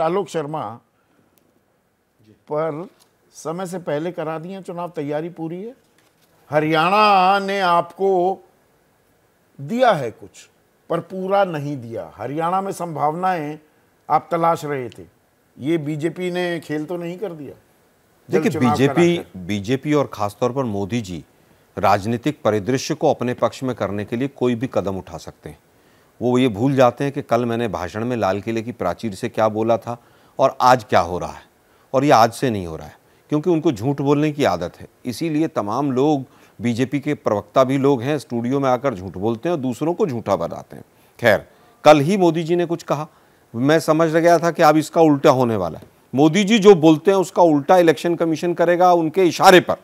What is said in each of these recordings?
आलोक शर्मा पर समय से पहले करा दी चुनाव तैयारी पूरी है हरियाणा ने आपको दिया है कुछ पर पूरा नहीं दिया हरियाणा में संभावनाएं आप तलाश रहे थे ये बीजेपी ने खेल तो नहीं कर दिया देखिए बीजेपी बीजेपी और खासतौर पर मोदी जी राजनीतिक परिदृश्य को अपने पक्ष में करने के लिए कोई भी कदम उठा सकते हैं वो ये भूल जाते हैं कि कल मैंने भाषण में लाल किले की प्राचीर से क्या बोला था और आज क्या हो रहा है और ये आज से नहीं हो रहा है क्योंकि उनको झूठ बोलने की आदत है इसीलिए तमाम लोग बीजेपी के प्रवक्ता भी लोग हैं स्टूडियो में आकर झूठ बोलते हैं और दूसरों को झूठा बनाते हैं खैर कल ही मोदी जी ने कुछ कहा मैं समझ गया था कि अब इसका उल्टा होने वाला है मोदी जी जो बोलते हैं उसका उल्टा इलेक्शन कमीशन करेगा उनके इशारे पर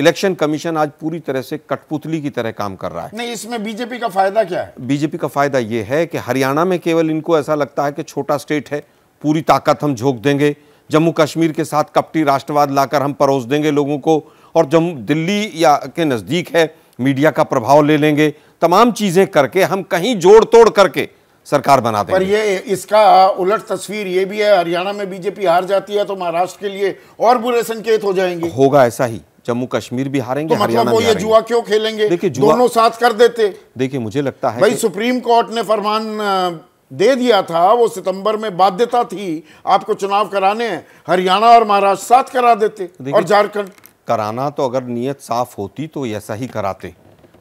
इलेक्शन कमीशन आज पूरी तरह से कठपुतली की तरह काम कर रहा है नहीं इसमें बीजेपी का फायदा क्या है बीजेपी का फायदा यह है कि हरियाणा में केवल इनको ऐसा लगता है कि छोटा स्टेट है पूरी ताकत हम झोंक देंगे जम्मू कश्मीर के साथ कपटी राष्ट्रवाद लाकर हम परोस देंगे लोगों को और जम्मू दिल्ली या के नज़दीक है मीडिया का प्रभाव ले लेंगे तमाम चीज़ें करके हम कहीं जोड़ तोड़ करके सरकार बना देंगे पर ये इसका उलट तस्वीर ये भी है हरियाणा में बीजेपी हार जाती है तो महाराष्ट्र के लिए और बुरे संकेत हो जाएंगे होगा ऐसा ही जम्मू कश्मीर भी हारेंगे तो मतलब वो ये जुआ क्यों खेलेंगे देखिए दोनों साथ कर देते देखिए मुझे लगता है भाई सुप्रीम कोर्ट ने फरमान दे दिया था वो सितंबर में बाध्यता थी आपको चुनाव कराने हरियाणा और महाराष्ट्र साथ करा देते और झारखंड कराना तो अगर नियत साफ होती तो ऐसा ही कराते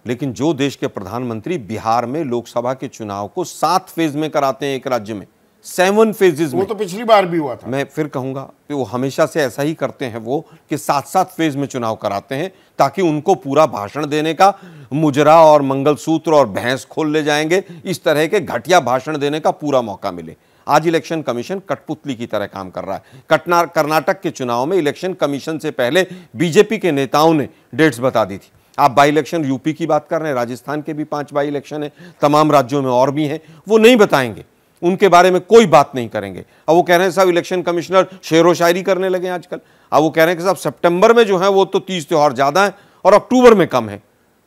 लेकिन जो देश के प्रधानमंत्री बिहार में लोकसभा के चुनाव को सात फेज में कराते हैं एक राज्य में सेवन में वो तो पिछली बार भी हुआ था मैं फिर कहूंगा कि वो हमेशा से ऐसा ही करते हैं वो कि सात सात फेज में चुनाव कराते हैं ताकि उनको पूरा भाषण देने का मुजरा और मंगलसूत्र और भैंस खोल ले जाएंगे इस तरह के घटिया भाषण देने का पूरा मौका मिले आज इलेक्शन कमीशन कठपुतली की तरह काम कर रहा है कटना कर्नाटक के चुनाव में इलेक्शन कमीशन से पहले बीजेपी के नेताओं ने डेट्स बता दी थी आप बाई इलेक्शन यूपी की बात कर रहे हैं राजस्थान के भी पांच बाई इलेक्शन है तमाम राज्यों में और भी हैं वो नहीं बताएंगे उनके बारे में कोई बात नहीं करेंगे अब वो कह रहे हैं साहब इलेक्शन कमिश्नर शेर व शायरी करने लगे आजकल अब वो कह रहे हैं कि साहब सेप्टेम्बर में जो है वो तो तीज त्यौहार ज़्यादा हैं और अक्टूबर में कम है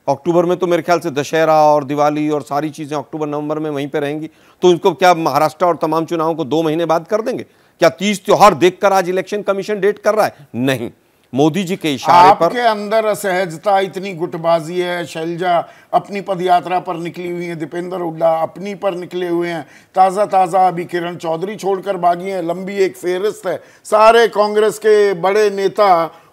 अक्टूबर में तो मेरे ख्याल से दशहरा और दिवाली और सारी चीज़ें अक्टूबर नवंबर में वहीं पर रहेंगी तो उनको क्या महाराष्ट्र और तमाम चुनावों को दो महीने बाद कर देंगे क्या तीज त्यौहार देखकर आज इलेक्शन कमीशन डेट कर रहा है नहीं मोदी जी के इशारे आपके पर आपके अंदर असहजता इतनी गुटबाजी है शैलजा अपनी पद यात्रा पर निकली हुई है दीपेंद्र हुड्डा अपनी पर निकले हुए हैं ताज़ा ताज़ा अभी किरण चौधरी छोड़कर भागी हैं लंबी एक फेहरिस्त है सारे कांग्रेस के बड़े नेता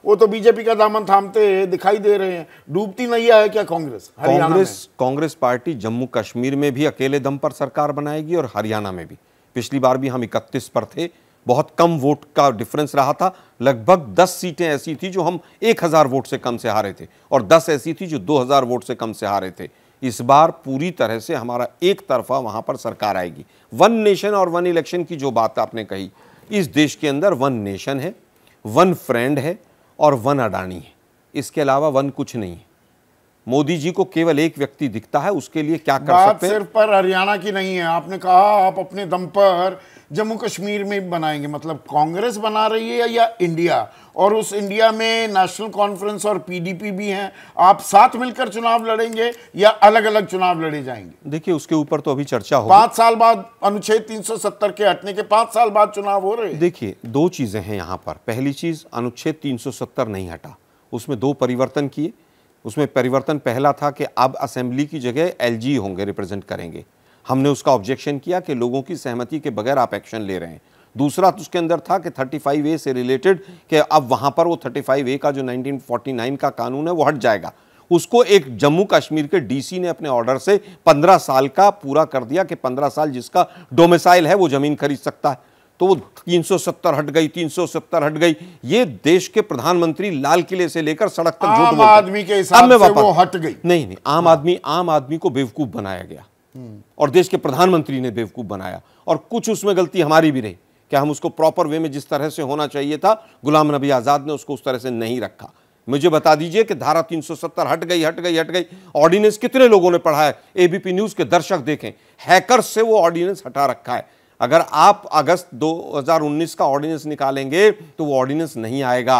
वो तो बीजेपी का दामन थामते दिखाई दे रहे हैं डूबती नहीं है क्या कांग्रेस कांग्रेस कांग्रेस पार्टी जम्मू कश्मीर में भी अकेले दम पर सरकार बनाएगी और हरियाणा में भी पिछली बार भी हम इकतीस पर थे बहुत कम वोट का डिफरेंस रहा था लगभग 10 सीटें ऐसी थी जो हम 1000 वोट से कम से हारे थे और 10 ऐसी थी जो 2000 वोट से कम से हारे थे इस बार पूरी तरह से हमारा एक तरफा वहाँ पर सरकार आएगी वन नेशन और वन इलेक्शन की जो बात आपने कही इस देश के अंदर वन नेशन है वन फ्रेंड है और वन अडानी है इसके अलावा वन कुछ नहीं है मोदी जी को केवल एक व्यक्ति दिखता है उसके लिए क्या कर सकते हैं सिर्फ पर हरियाणा की नहीं है आपने कहा आप अपने दम पर जम्मू कश्मीर में बनाएंगे मतलब कांग्रेस बना रही है या इंडिया और उस इंडिया में नेशनल कॉन्फ्रेंस और पीडीपी भी हैं आप साथ मिलकर चुनाव लड़ेंगे या अलग अलग चुनाव लड़े जाएंगे देखिए उसके ऊपर तो अभी चर्चा हो पांच साल बाद अनुच्छेद 370 के हटने के पांच साल बाद चुनाव हो रहे हैं देखिए दो चीज़ें हैं यहाँ पर पहली चीज़ अनुच्छेद तीन नहीं हटा उसमें दो परिवर्तन किए उसमें परिवर्तन पहला था कि अब असेंबली की जगह एलजी होंगे रिप्रेजेंट करेंगे हमने उसका ऑब्जेक्शन किया कि लोगों की सहमति के बगैर आप एक्शन ले रहे हैं दूसरा तो उसके अंदर था कि 35 ए से रिलेटेड कि अब वहाँ पर वो 35 ए का जो 1949 का कानून है वो हट जाएगा उसको एक जम्मू कश्मीर के डीसी ने अपने ऑर्डर से 15 साल का पूरा कर दिया कि 15 साल जिसका डोमिसाइल है वो ज़मीन खरीद सकता है तो वो 370 हट गई 370 हट गई ये देश के प्रधानमंत्री लाल किले से लेकर सड़क तक आम आदमी के हिसाब से वो हट गई नहीं नहीं आम हाँ। आदमी आम आदमी को बेवकूफ बनाया गया हम्म। और देश के प्रधानमंत्री ने बेवकूफ बनाया और कुछ उसमें गलती हमारी भी रही क्या हम उसको प्रॉपर वे में जिस तरह से होना चाहिए था गुलाम नबी आज़ाद ने उसको उस तरह से नहीं रखा मुझे बता दीजिए कि धारा 370 हट गई हट गई हट गई ऑर्डिनेंस कितने लोगों ने पढ़ा है एबीपी न्यूज़ के दर्शक देखें हैकर से वो ऑर्डिनेंस हटा रखा है अगर आप अगस्त 2019 का ऑर्डिनेंस निकालेंगे तो वो ऑर्डिनेंस नहीं आएगा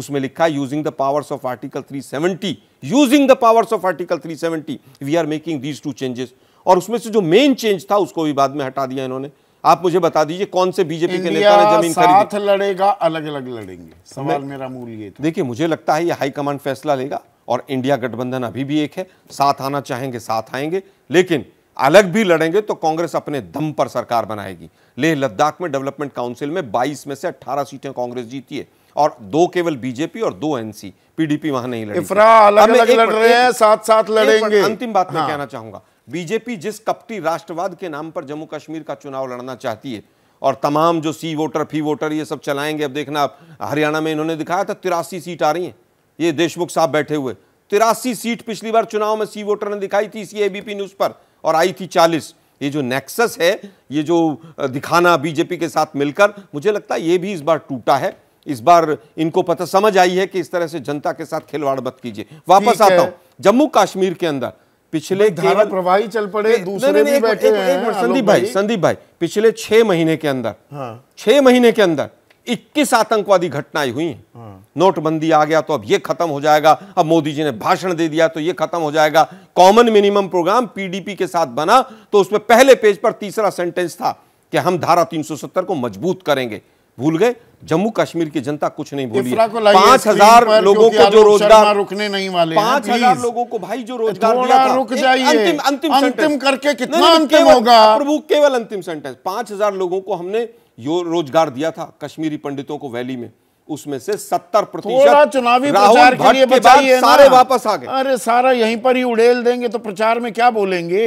उसमें लिखा है using the powers of article 370 using the powers of article 370 we are making these two changes और उसमें से जो मेन चेंज था उसको भी बाद में हटा दिया इन्होंने आप मुझे बता दीजिए कौन से बीजेपी के नेता ने जमीन साथ लड़ेगा अलग अलग लड़ेंगे सवाल मेरा मूल ये देखिए मुझे लगता है ये हाईकमांड फैसला लेगा और इंडिया गठबंधन अभी भी एक है साथ आना चाहेंगे साथ आएंगे लेकिन अलग भी लड़ेंगे तो कांग्रेस अपने दम पर सरकार बनाएगी लेह लद्दाख में डेवलपमेंट काउंसिल में 22 में से 18 सीटें कांग्रेस जीती है और दो केवल बीजेपी और दो एनसी पीडीपी वहां नहीं लड़ी अलग अलग लड़ रहे हैं साथ साथ लड़ेंगे अंतिम बात हाँ। मैं कहना चाहूंगा बीजेपी जिस कपटी राष्ट्रवाद के नाम पर जम्मू कश्मीर का चुनाव लड़ना चाहती है और तमाम जो सी वोटर फी वोटर ये सब चलाएंगे अब देखना हरियाणा में इन्होंने दिखाया था तिरासी सीट आ रही है ये देशमुख साहब बैठे हुए तिरासी सीट पिछली बार चुनाव में सी वोटर ने दिखाई थी सी एबीपी न्यूज पर और आई थी चालीस ये जो नेक्सस है ये जो दिखाना बीजेपी के साथ मिलकर मुझे लगता है ये भी इस बार टूटा है इस बार इनको पता समझ आई है कि इस तरह से जनता के साथ खिलवाड़ मत कीजिए वापस आता हूँ जम्मू कश्मीर के अंदर पिछले केवल प्रवाही चल पड़े दूसरे भी बैठे हैं संदीप भाई संदीप भाई पिछले छह महीने के अंदर हाँ। छह महीने के अंदर 21 आतंकवादी घटनाएं हुई हाँ। नोटबंदी आ गया तो अब ये खत्म हो जाएगा अब मोदी जी ने भाषण दे दिया तो ये खत्म हो जाएगा कॉमन मिनिमम प्रोग्राम पीडीपी के साथ बना तो उसमें पहले पेज पर तीसरा सेंटेंस था कि हम धारा 370 को मजबूत करेंगे भूल गए जम्मू कश्मीर की जनता कुछ नहीं भूली पांच हजार लोगों को जो रोजगार रुकने नहीं वाले पांच हजार लोगों को भाई जो रोजगार दिया था रुक जाइए अंतिम अंतिम अंतिम करके कितना अंतिम होगा हाँ, प्रभु केवल अंतिम सेंटेंस पांच हजार लोगों को हमने यो रोजगार दिया था कश्मीरी पंडितों को वैली में उसमें से सत्तर प्रतिशत चुनावी प्रचार के लिए सारे वापस आ गए अरे सारा यहीं पर ही उड़ेल देंगे तो प्रचार में क्या बोलेंगे